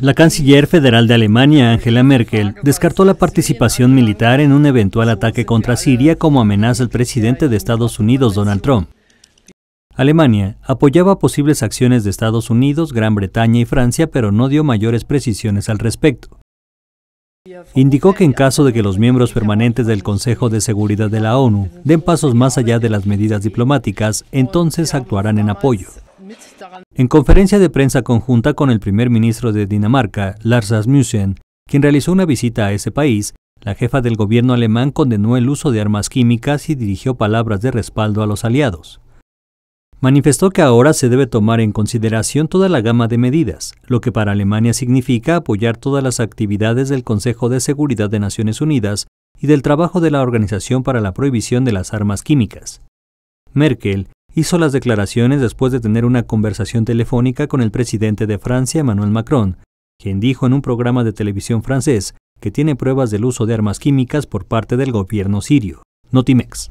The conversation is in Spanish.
La canciller federal de Alemania, Angela Merkel, descartó la participación militar en un eventual ataque contra Siria como amenaza al presidente de Estados Unidos, Donald Trump. Alemania apoyaba posibles acciones de Estados Unidos, Gran Bretaña y Francia, pero no dio mayores precisiones al respecto. Indicó que en caso de que los miembros permanentes del Consejo de Seguridad de la ONU den pasos más allá de las medidas diplomáticas, entonces actuarán en apoyo. En conferencia de prensa conjunta con el primer ministro de Dinamarca, Lars Asmussen, quien realizó una visita a ese país, la jefa del gobierno alemán condenó el uso de armas químicas y dirigió palabras de respaldo a los aliados. Manifestó que ahora se debe tomar en consideración toda la gama de medidas, lo que para Alemania significa apoyar todas las actividades del Consejo de Seguridad de Naciones Unidas y del trabajo de la Organización para la Prohibición de las Armas Químicas. Merkel hizo las declaraciones después de tener una conversación telefónica con el presidente de Francia, Emmanuel Macron, quien dijo en un programa de televisión francés que tiene pruebas del uso de armas químicas por parte del gobierno sirio. Notimex.